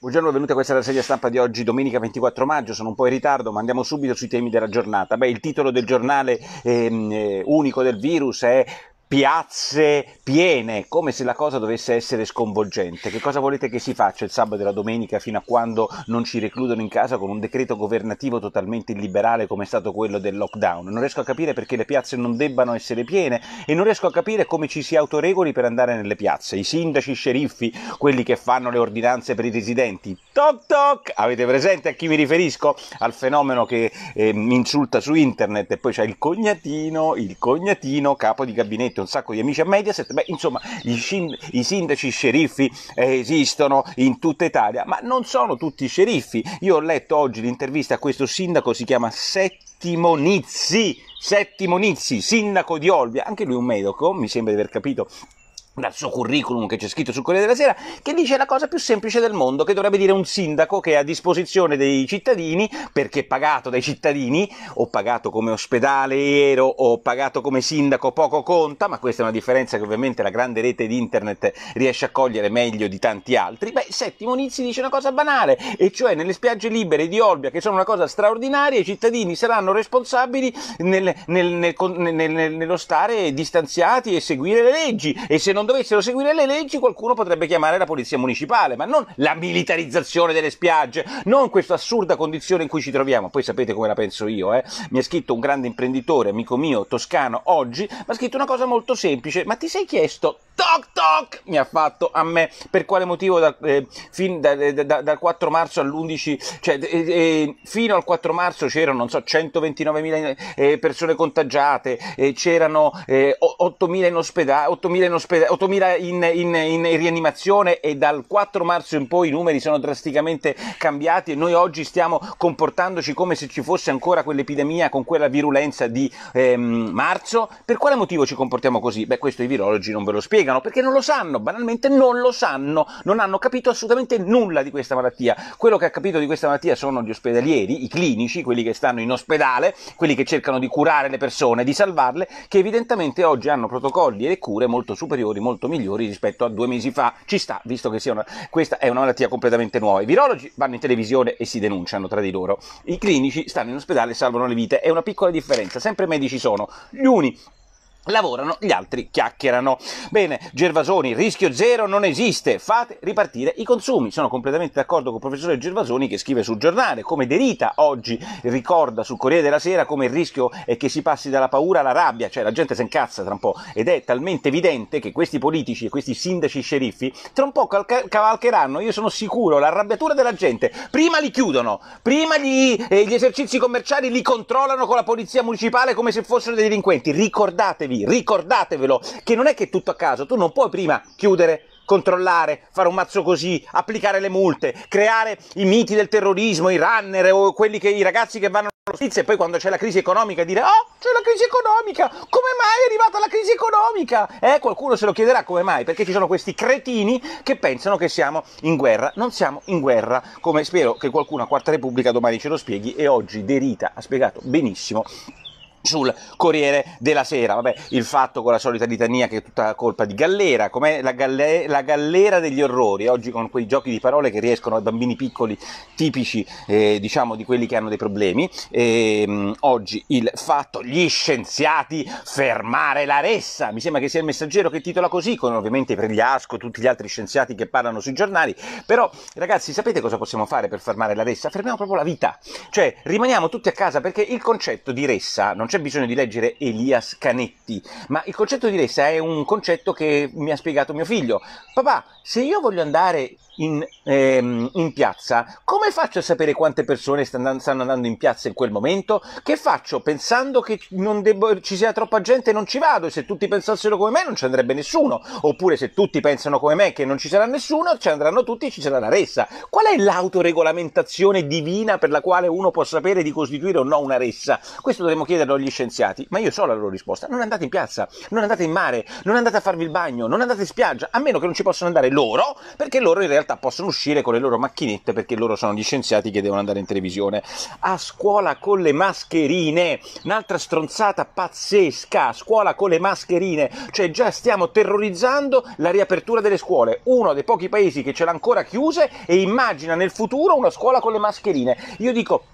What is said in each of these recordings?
Buongiorno, benvenuti a questa rassegna stampa di oggi, domenica 24 maggio, sono un po' in ritardo ma andiamo subito sui temi della giornata. Beh, il titolo del giornale ehm, eh, unico del virus è piazze piene, come se la cosa dovesse essere sconvolgente. Che cosa volete che si faccia il sabato e la domenica fino a quando non ci recludono in casa con un decreto governativo totalmente illiberale come è stato quello del lockdown? Non riesco a capire perché le piazze non debbano essere piene e non riesco a capire come ci si autoregoli per andare nelle piazze. I sindaci, i sceriffi, quelli che fanno le ordinanze per i residenti. Toc toc! Avete presente a chi mi riferisco? Al fenomeno che eh, mi insulta su internet e poi c'è il cognatino, il cognatino capo di gabinetto un sacco di amici a Mediaset, beh, insomma, scind- i sindaci sceriffi eh, esistono in tutta Italia, ma non sono tutti sceriffi. Io ho letto oggi l'intervista a questo sindaco, si chiama Settimo Nizzi, Settimo Nizzi, sindaco di Olbia, anche lui un medico, mi sembra di aver capito dal suo curriculum che c'è scritto sul Corriere della Sera, che dice la cosa più semplice del mondo, che dovrebbe dire un sindaco che è a disposizione dei cittadini, perché pagato dai cittadini, o pagato come ospedaliero, o pagato come sindaco, poco conta, ma questa è una differenza che ovviamente la grande rete di internet riesce a cogliere meglio di tanti altri. Beh, Settimo Nizzi dice una cosa banale, e cioè nelle spiagge libere di Olbia, che sono una cosa straordinaria, i cittadini saranno responsabili nel, nel, nel, nello stare distanziati e seguire le leggi, e se non dovessero seguire le leggi, qualcuno potrebbe chiamare la polizia municipale, ma non la militarizzazione delle spiagge, non questa assurda condizione in cui ci troviamo. Poi sapete come la penso io, eh? Mi ha scritto un grande imprenditore, amico mio, toscano, oggi, mi ha scritto una cosa molto semplice, ma ti sei chiesto toc toc mi ha fatto a me per quale motivo da, eh, fin, da, eh, da, dal 4 marzo all'11 cioè eh, eh, fino al 4 marzo c'erano non so 129.000 eh, persone contagiate eh, c'erano 8.000 in ospedale 8.000 in, ospedale, 8.000 in, in, in, rianimazione e dal 4 marzo in poi i numeri sono drasticamente cambiati e noi oggi stiamo comportandoci come se ci fosse ancora quell'epidemia con quella virulenza di ehm, marzo per quale motivo ci comportiamo così? beh questo i virologi non ve lo spiegano negano, perché non lo sanno, banalmente non lo sanno, non hanno capito assolutamente nulla di questa malattia. Quello che ha capito di questa malattia sono gli ospedalieri, i clinici, quelli che stanno in ospedale, quelli che cercano di curare le persone, di salvarle, che evidentemente oggi hanno protocolli e cure molto superiori, molto migliori rispetto a due mesi fa. Ci sta, visto che una, questa è una malattia completamente nuova. I virologi vanno in televisione e si denunciano tra di loro. I clinici stanno in ospedale e salvano le vite. È una piccola differenza, sempre medici sono. Gli uni lavorano, gli altri chiacchierano. Bene, Gervasoni, rischio zero non esiste, fate ripartire i consumi. Sono completamente d'accordo con il professore Gervasoni che scrive sul giornale, come Derita oggi ricorda sul Corriere della Sera come il rischio è che si passi dalla paura alla rabbia, cioè la gente si incazza tra un po' ed è talmente evidente che questi politici e questi sindaci sceriffi tra un po' cavalcheranno, io sono sicuro, l'arrabbiatura della gente. Prima li chiudono, prima gli, eh, gli esercizi commerciali li controllano con la polizia municipale come se fossero dei delinquenti. Ricordatevi lì. Ricordatevelo che non è che tutto a caso, tu non puoi prima chiudere controllare, fare un mazzo così, applicare le multe, creare i miti del terrorismo, i runner o quelli che i ragazzi che vanno alla spizio e poi quando c'è la crisi economica dire "Oh, c'è la crisi economica! Come mai è arrivata la crisi economica?". Eh, qualcuno se lo chiederà come mai, perché ci sono questi cretini che pensano che siamo in guerra. Non siamo in guerra, come spero che qualcuno a Quarta Repubblica domani ce lo spieghi e oggi Derita ha spiegato benissimo sul Corriere della Sera. Vabbè, il fatto con la solita litania che è tutta colpa di Gallera, com'è la, galle- la gallera degli orrori, oggi con quei giochi di parole che riescono ai bambini piccoli, tipici eh, diciamo di quelli che hanno dei problemi. E, ehm, mh, oggi il fatto, gli scienziati fermare la ressa, mi sembra che sia il messaggero che titola così, con ovviamente Pregliasco e tutti gli altri scienziati che parlano sui giornali, però ragazzi sapete cosa possiamo fare per fermare la ressa? Fermiamo proprio la vita, cioè rimaniamo tutti a casa perché il concetto di ressa non c'è bisogno di leggere Elias Canetti, ma il concetto di ressa è un concetto che mi ha spiegato mio figlio. Papà, se io voglio andare in, ehm, in piazza, come faccio a sapere quante persone stanno, andando in piazza in quel momento? Che faccio pensando che debbo, ci sia troppa gente e non ci vado? E se tutti pensassero come me non ci andrebbe nessuno, oppure se tutti pensano come me che non ci sarà nessuno, ci andranno tutti e ci sarà la ressa. Qual è l'autoregolamentazione divina per la quale uno può sapere di costituire o no una ressa? Questo dovremmo chiederlo chiedono scienziati, ma io so la loro risposta. Non andate in piazza, non andate in mare, non andate a farvi il bagno, non andate in spiaggia, a meno che non ci possano andare loro, perché loro in realtà possono uscire con le loro macchinette, perché loro sono gli scienziati che devono andare in televisione. A scuola con le mascherine, un'altra stronzata pazzesca, a scuola con le mascherine, cioè già stiamo terrorizzando la riapertura delle scuole, uno dei pochi paesi che ce l'ha ancora chiuse e immagina nel futuro una scuola con le mascherine. Io dico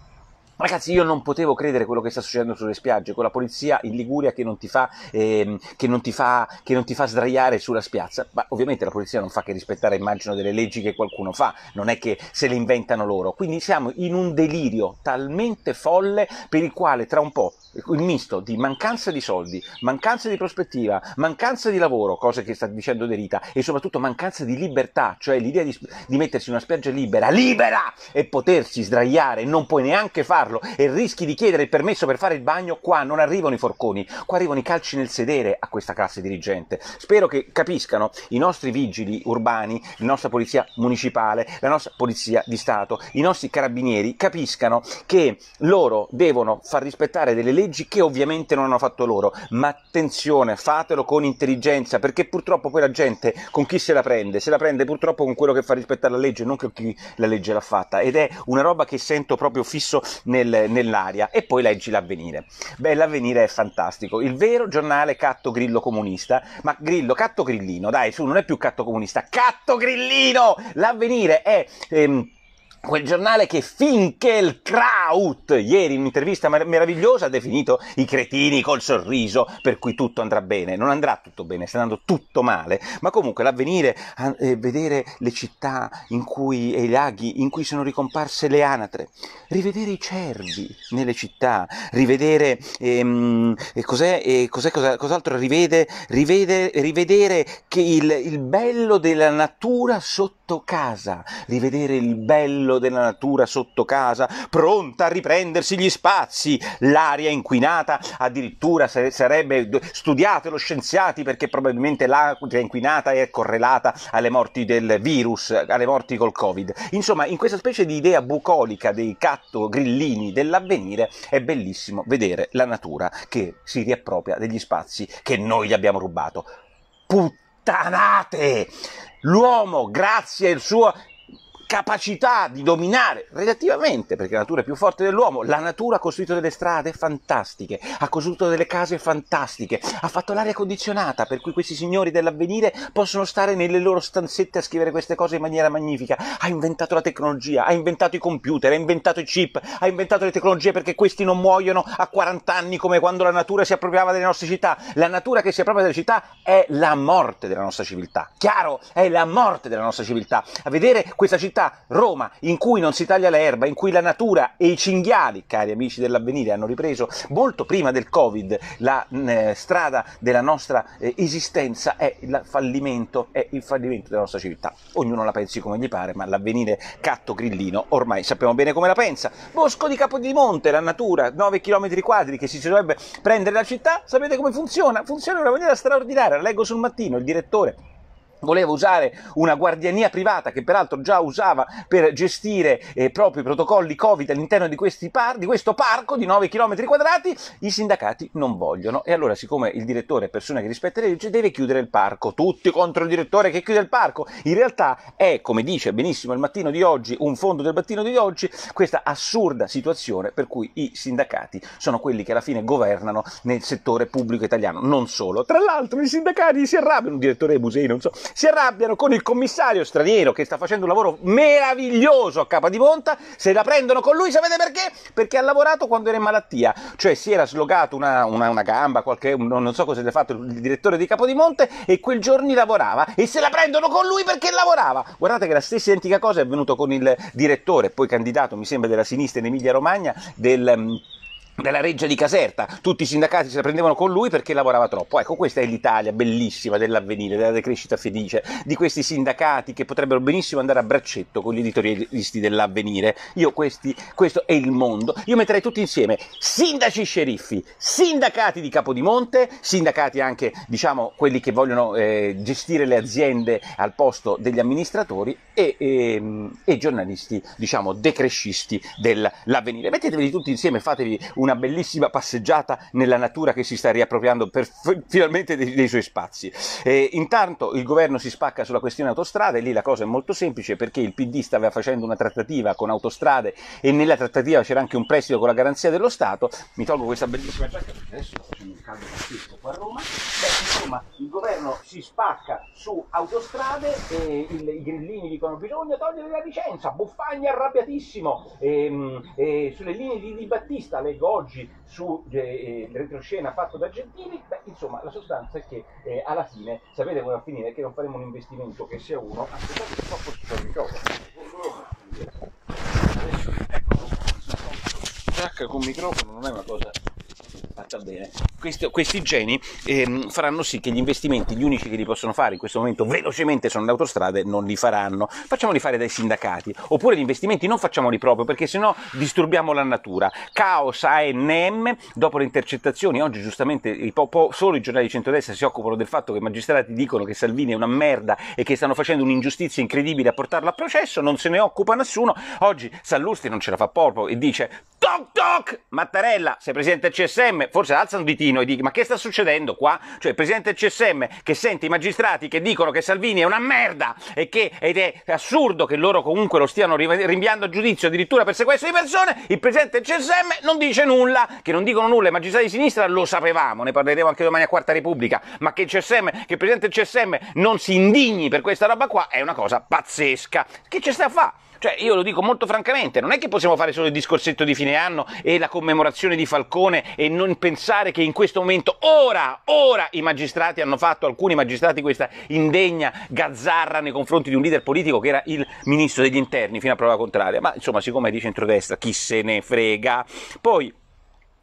Ragazzi, io non potevo credere quello che sta succedendo sulle spiagge, con la polizia in Liguria che non ti fa, ehm, che non ti fa, che non ti fa sdraiare sulla spiazza. Ma ovviamente la polizia non fa che rispettare, immagino, delle leggi che qualcuno fa, non è che se le inventano loro. Quindi siamo in un delirio talmente folle per il quale tra un po' il misto di mancanza di soldi, mancanza di prospettiva, mancanza di lavoro, cose che sta dicendo Derita, e soprattutto mancanza di libertà, cioè l'idea di, di mettersi in una spiaggia libera, libera, e potersi sdraiare, non puoi neanche farlo farlo e rischi di chiedere il permesso per fare il bagno, qua non arrivano i forconi, qua arrivano i calci nel sedere a questa classe dirigente. Spero che capiscano i nostri vigili urbani, la nostra polizia municipale, la nostra polizia di Stato, i nostri carabinieri capiscano che loro devono far rispettare delle leggi che ovviamente non hanno fatto loro, ma attenzione, fatelo con intelligenza, perché purtroppo poi la gente con chi se la prende? Se la prende purtroppo con quello che fa rispettare la legge, non con chi la legge l'ha fatta. Ed è una roba che sento proprio fisso nel, nell'aria e poi leggi l'avvenire. Beh, l'avvenire è fantastico. Il vero giornale catto grillo comunista, ma grillo, catto grillino, dai, su, non è più catto comunista, catto grillino! L'avvenire è... Ehm, quel giornale che finché il Kraut, ieri in un'intervista meravigliosa, ha definito i cretini col sorriso, per cui tutto andrà bene. Non andrà tutto bene, sta andando tutto male, ma comunque l'avvenire, eh, vedere le città cui, e i laghi in cui sono ricomparse le anatre, rivedere i cervi nelle città, rivedere, ehm, cos'è, eh, cos'è, cos'è, cos'altro, rivede, rivede, rivedere che il, il bello della natura sotto sotto casa, rivedere il bello della natura sotto casa, pronta a riprendersi gli spazi, l'aria inquinata, addirittura sarebbe studiatelo scienziati perché probabilmente l'aria inquinata è correlata alle morti del virus, alle morti col Covid. Insomma, in questa specie di idea bucolica dei catto grillini dell'avvenire è bellissimo vedere la natura che si riappropria degli spazi che noi gli abbiamo rubato. Putt- sputtanate. L'uomo, grazie al suo capacità di dominare relativamente, perché la natura è più forte dell'uomo, la natura ha costruito delle strade fantastiche, ha costruito delle case fantastiche, ha fatto l'aria condizionata per cui questi signori dell'avvenire possono stare nelle loro stanzette a scrivere queste cose in maniera magnifica, ha inventato la tecnologia, ha inventato i computer, ha inventato i chip, ha inventato le tecnologie perché questi non muoiono a 40 anni come quando la natura si appropriava delle nostre città, la natura che si appropria delle città è la morte della nostra civiltà, chiaro, è la morte della nostra civiltà, a vedere questa città città, Roma, in cui non si taglia l'erba, in cui la natura e i cinghiali, cari amici dell'avvenire, hanno ripreso molto prima del Covid la mm, eh, strada della nostra eh, esistenza, è il fallimento, è il fallimento della nostra civiltà. Ognuno la pensi come gli pare, ma l'avvenire Catto Grillino ormai sappiamo bene come la pensa. Bosco di Capodimonte, la natura, 9 km quadri che si dovrebbe prendere la città, sapete come funziona? Funziona in una maniera straordinaria, la leggo sul mattino, il direttore voleva usare una guardiania privata che peraltro già usava per gestire eh, proprio i protocolli Covid all'interno di, par- di, questo parco di 9 km quadrati, i sindacati non vogliono e allora siccome il direttore è persona che rispetta le leggi deve chiudere il parco, tutti contro il direttore che chiude il parco, in realtà è come dice benissimo il mattino di oggi, un fondo del mattino di oggi, questa assurda situazione per cui i sindacati sono quelli che alla fine governano nel settore pubblico italiano, non solo, tra l'altro i sindacati si arrabbiano, un direttore dei musei non so, si arrabbiano con il commissario straniero che sta facendo un lavoro meraviglioso a capa di monta, se la prendono con lui, sapete perché? Perché ha lavorato quando era in malattia, cioè si era slogato una, una, una gamba, qualche, un, non so cosa gli ha fatto il direttore di Capodimonte e quel giorno lavorava e se la prendono con lui perché lavorava. Guardate che la stessa identica cosa è avvenuta con il direttore, poi candidato, mi sembra, della sinistra in Emilia Romagna, del della reggia di Caserta, tutti i sindacati se la prendevano con lui perché lavorava troppo. Ecco, questa è l'Italia bellissima dell'avvenire, della decrescita felice, di questi sindacati che potrebbero benissimo andare a braccetto con gli editorialisti dell'avvenire. Io questi, questo è il mondo. Io metterei tutti insieme sindaci sceriffi, sindacati di Capodimonte, sindacati anche, diciamo, quelli che vogliono eh, gestire le aziende al posto degli amministratori e, e, ehm, e giornalisti, diciamo, decrescisti dell'avvenire. Mettetevi tutti insieme, fatevi un una bellissima passeggiata nella natura che si sta riappropriando per, finalmente dei, dei, suoi spazi. E, intanto il governo si spacca sulla questione autostrade, lì la cosa è molto semplice perché il PD stava facendo una trattativa con autostrade e nella trattativa c'era anche un prestito con la garanzia dello Stato. Mi tolgo questa bellissima giacca perché adesso sto facendo un caldo pazzesco qua a Roma insomma il governo si spacca su autostrade, e il, i grillini dicono bisogna togliere la licenza, Buffagni arrabbiatissimo, eh, eh, sulle linee di, di Battista, leggo oggi su eh, eh, retroscena fatto da Gentili, beh, insomma la sostanza è che eh, alla fine sapete come va a finire, che non faremo un investimento che sia uno, aspettate che sto appoggiando il microfono. Adesso, ecco, con microfono non è una cosa fatta bene. Questo, questi geni ehm, faranno sì che gli investimenti, gli unici che li possono fare in questo momento velocemente sono le autostrade, non li faranno. Facciamoli fare dai sindacati. Oppure gli investimenti non facciamoli proprio perché sennò disturbiamo la natura. Caos ANM dopo le intercettazioni. Oggi giustamente i po- solo i giornali di centrodestra si occupano del fatto che i magistrati dicono che Salvini è una merda e che stanno facendo un'ingiustizia incredibile a portarlo a processo. Non se ne occupa nessuno. Oggi Sallusti non ce la fa proprio e dice toc toc Mattarella, sei presidente del CSM? CSM forse alzano di tino e dice ma che sta succedendo qua? Cioè il presidente del CSM che sente i magistrati che dicono che Salvini è una merda e che, ed è assurdo che loro comunque lo stiano rinviando a giudizio addirittura per sequestro di persone, il presidente del CSM non dice nulla, che non dicono nulla i magistrati di sinistra lo sapevamo, ne parleremo anche domani a Quarta Repubblica, ma che il, CSM, che il presidente del CSM non si indigni per questa roba qua è una cosa pazzesca. Che ci sta a fare? Cioè, io lo dico molto francamente, non è che possiamo fare solo il discorsetto di fine anno e la commemorazione di Falcone e non pensare che in questo momento, ora, ora, i magistrati hanno fatto, alcuni magistrati, questa indegna gazzarra nei confronti di un leader politico che era il ministro degli interni, fino a prova contraria. Ma insomma, siccome è di centrodestra, chi se ne frega. Poi,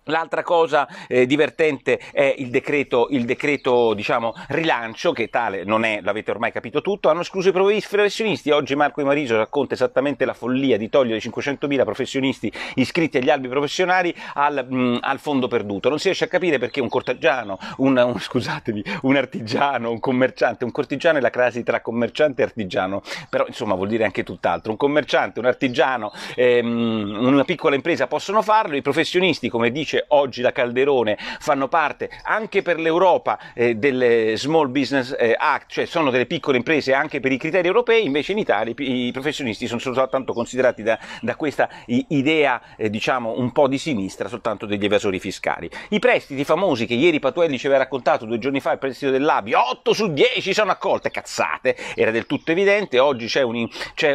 L'altra cosa eh, divertente è il decreto, il decreto diciamo, rilancio, che tale non è, l'avete ormai capito tutto, hanno escluso i professionisti. Oggi Marco Imariso racconta esattamente la follia di togliere 500.000 professionisti iscritti agli albi professionali al, mh, mm, al fondo perduto. Non si riesce a capire perché un cortigiano, un, un, scusatemi, un artigiano, un commerciante, un cortigiano è la crasi tra commerciante e artigiano, però insomma vuol dire anche tutt'altro. Un commerciante, un artigiano, ehm, una piccola impresa possono farlo, i professionisti, come dice dice oggi da Calderone, fanno parte anche per l'Europa eh, del Small Business eh, Act, cioè sono delle piccole imprese anche per i criteri europei, invece in Italia i, i professionisti sono soltanto considerati da, da questa idea eh, diciamo un po' di sinistra, soltanto degli evasori fiscali. I prestiti famosi che ieri Patuelli ci aveva raccontato due giorni fa, il prestito dell'Abi, 8 su 10 sono accolte, cazzate, era del tutto evidente, oggi c'è, un,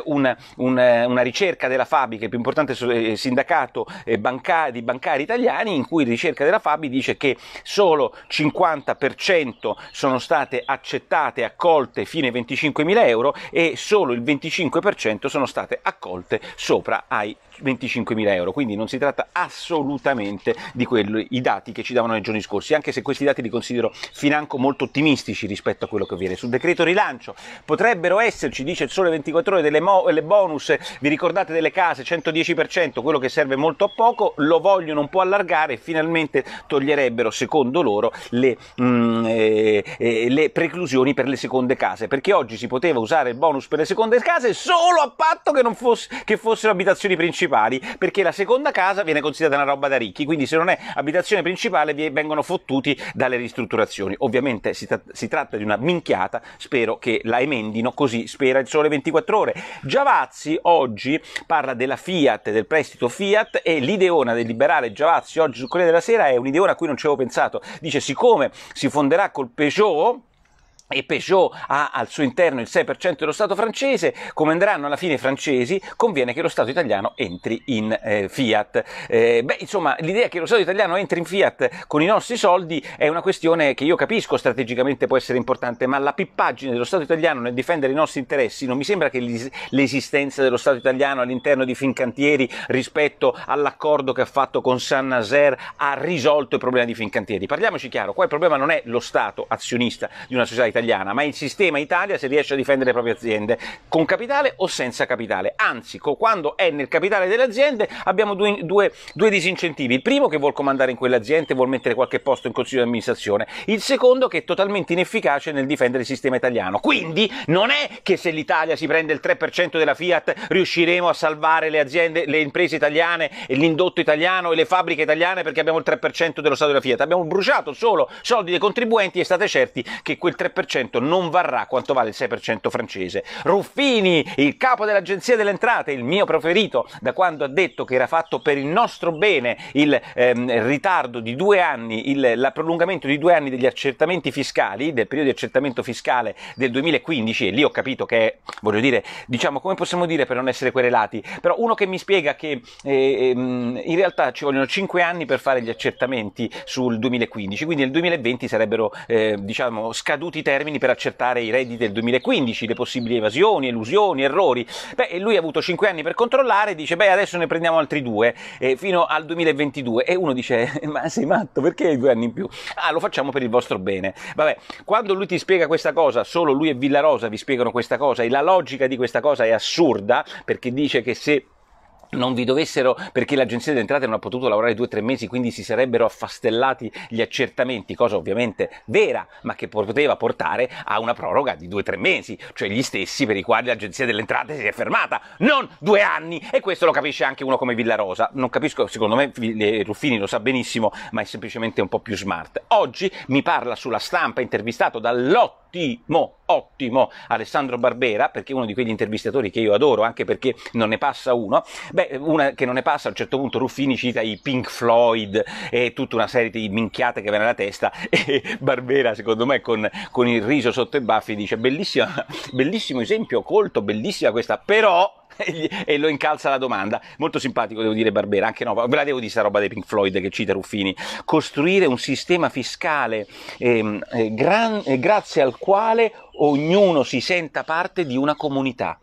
un, un, eh, una ricerca della FABI, che è il più importante sindacato banca, di bancari italiani, italiani in cui ricerca della Fabi dice che solo 50% sono state accettate accolte fino ai 25.000 euro e solo il 25% sono state accolte sopra ai 25.000 euro, quindi non si tratta assolutamente di quelli, i dati che ci davano nei giorni scorsi, anche se questi dati li considero financo molto ottimistici rispetto a quello che avviene. Sul decreto rilancio potrebbero esserci, dice il sole 24 ore, delle mo- le bonus, vi ricordate delle case, 110%, quello che serve molto a poco, lo vogliono un po' allargare e finalmente toglierebbero, secondo loro, le, mm, eh, eh, le preclusioni per le seconde case, perché oggi si poteva usare il bonus per le seconde case solo a patto che, fosse, che fossero abitazioni principali principali, perché la seconda casa viene considerata una roba da ricchi, quindi se non è abitazione principale vengono fottuti dalle ristrutturazioni. Ovviamente si, tra- si tratta di una minchiata, spero che la emendino, così spera il sole 24 ore. Giavazzi oggi parla della Fiat, del prestito Fiat e l'ideona del liberale Giavazzi oggi su Corriere della Sera è un'ideona a cui non ci avevo pensato. Dice siccome si fonderà col Peugeot e Peugeot ha al suo interno il 6% dello Stato francese, come andranno alla fine i francesi, conviene che lo Stato italiano entri in eh, Fiat. Eh, beh, insomma, l'idea che lo Stato italiano entri in Fiat con i nostri soldi è una questione che io capisco strategicamente può essere importante, ma la pippaggine dello Stato italiano nel difendere i nostri interessi non mi sembra che l'esistenza dello Stato italiano all'interno di Fincantieri rispetto all'accordo che ha fatto con San Naser ha risolto il problema di Fincantieri. Parliamoci chiaro, qua il problema non è lo Stato azionista di una società italiana, italiana, ma il sistema Italia se riesce a difendere le proprie aziende con capitale o senza capitale. Anzi, quando è nel capitale delle aziende abbiamo due, due, due disincentivi. Il primo che vuol comandare in quell'azienda e vuol mettere qualche posto in consiglio di amministrazione. Il secondo che è totalmente inefficace nel difendere il sistema italiano. Quindi non è che se l'Italia si prende il 3% della Fiat riusciremo a salvare le aziende, le imprese italiane, l'indotto italiano e le fabbriche italiane perché abbiamo il 3% dello Stato della Fiat. Abbiamo bruciato solo soldi dei contribuenti e state certi che quel 3% 6% non varrà quanto vale il 6% francese. Ruffini, il capo dell'Agenzia delle Entrate, il mio preferito, da quando ha detto che era fatto per il nostro bene il ehm, ritardo di due anni, il prolungamento di due anni degli accertamenti fiscali, del periodo di accertamento fiscale del 2015, e lì ho capito che, voglio dire, diciamo, come possiamo dire per non essere querelati, però uno che mi spiega che eh, ehm, in realtà ci vogliono cinque anni per fare gli accertamenti sul 2015, quindi nel 2020 sarebbero, eh, diciamo, scaduti i termini termini per accertare i redditi del 2015, le possibili evasioni, elusioni, errori. Beh, lui ha avuto 5 anni per controllare e dice, beh, adesso ne prendiamo altri due, eh, fino al 2022. E uno dice, eh, ma sei matto, perché hai due anni in più? Ah, lo facciamo per il vostro bene. Vabbè, quando lui ti spiega questa cosa, solo lui e Villarosa vi spiegano questa cosa e la logica di questa cosa è assurda, perché dice che se non vi dovessero, perché l'agenzia delle entrate non ha potuto lavorare due o tre mesi, quindi si sarebbero affastellati gli accertamenti, cosa ovviamente vera, ma che poteva portare a una proroga di due o tre mesi, cioè gli stessi per i quali l'agenzia delle entrate si è fermata, non due anni, e questo lo capisce anche uno come Villarosa, non capisco, secondo me eh, Ruffini lo sa benissimo, ma è semplicemente un po' più smart. Oggi mi parla sulla stampa intervistato dall'otto ottimo, ottimo Alessandro Barbera, perché è uno di quegli intervistatori che io adoro, anche perché non ne passa uno, beh, una che non ne passa, a un certo punto Ruffini cita i Pink Floyd e tutta una serie di minchiate che viene alla testa e Barbera, secondo me, con, con il riso sotto i baffi dice bellissimo esempio, colto, bellissima questa, però e lo incalza la domanda. Molto simpatico, devo dire, Barbera, anche no, ve la devo di sta roba dei Pink Floyd che cita Ruffini. Costruire un sistema fiscale eh, eh, gran, eh, grazie al quale ognuno si senta parte di una comunità.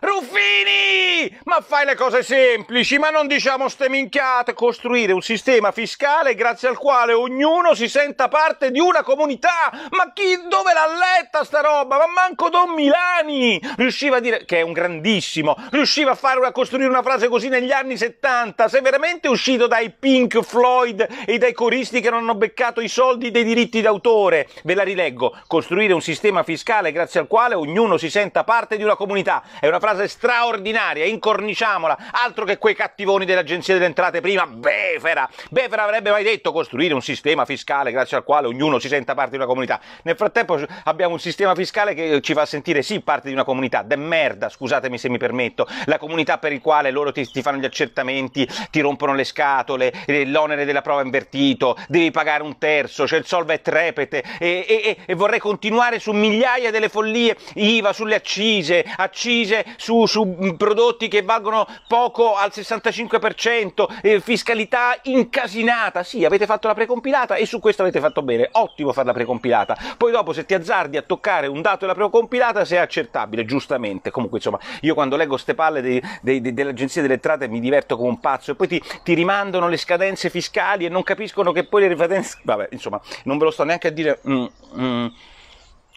Ruffini! Ma fai le cose semplici, ma non diciamo ste minchiate, costruire un sistema fiscale grazie al quale ognuno si senta parte di una comunità. Ma chi dove l'ha letta sta roba? Ma manco Don Milani riusciva a dire che è un grandissimo, riusciva a, fare, a costruire una frase così negli anni 70, sei veramente uscito dai Pink Floyd e dai coristi che non hanno beccato i soldi dei diritti d'autore. Ve la rileggo, costruire un sistema fiscale grazie al quale ognuno si senta parte di una comunità. È una frase frase straordinaria, incorniciamola, altro che quei cattivoni dell'Agenzia delle Entrate prima, Befera. Befera avrebbe mai detto costruire un sistema fiscale grazie al quale ognuno si senta parte di una comunità. Nel frattempo abbiamo un sistema fiscale che eh, ci fa sentire sì parte di una comunità, de merda, scusatemi se mi permetto, la comunità per il quale loro ti, ti fanno gli accertamenti, ti rompono le scatole, eh, l'onere della prova invertito, devi pagare un terzo, c'è cioè il solve et repete e, e, e, e vorrei continuare su migliaia delle follie IVA sulle accise, accise su, su mm, prodotti che valgono poco al 65%, eh, fiscalità incasinata. Sì, avete fatto la precompilata e su questo avete fatto bene. Ottimo fare la precompilata. Poi dopo se ti azzardi a toccare un dato della precompilata sei accertabile, giustamente. Comunque insomma, io quando leggo ste palle dei, dei, dei, dell'Agenzia delle Entrate mi diverto come un pazzo e poi ti, ti rimandano le scadenze fiscali e non capiscono che poi le rifatenze... Vabbè, insomma, non ve lo sto neanche a dire... Mm, mm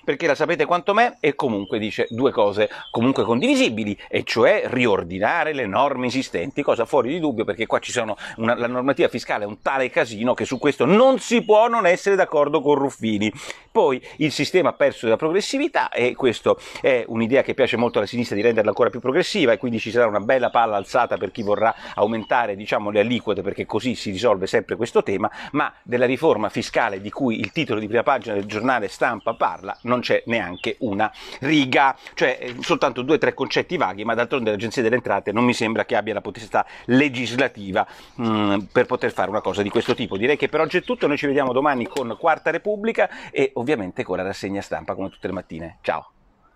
perché la sapete quanto me e comunque dice due cose comunque condivisibili, e cioè riordinare le norme esistenti, cosa fuori di dubbio perché qua ci sono una, la normativa fiscale è un tale casino che su questo non si può non essere d'accordo con Ruffini. Poi il sistema ha perso della progressività e questa è un'idea che piace molto alla sinistra di renderla ancora più progressiva e quindi ci sarà una bella palla alzata per chi vorrà aumentare diciamo, le aliquote perché così si risolve sempre questo tema, ma della riforma fiscale di cui il titolo di prima pagina del giornale stampa parla non non c'è neanche una riga, cioè eh, soltanto due o tre concetti vaghi, ma d'altronde l'Agenzia delle Entrate non mi sembra che abbia la potestà legislativa mh, mm, per poter fare una cosa di questo tipo. Direi che per oggi è tutto, noi ci vediamo domani con Quarta Repubblica e ovviamente con la rassegna stampa come tutte le mattine. Ciao!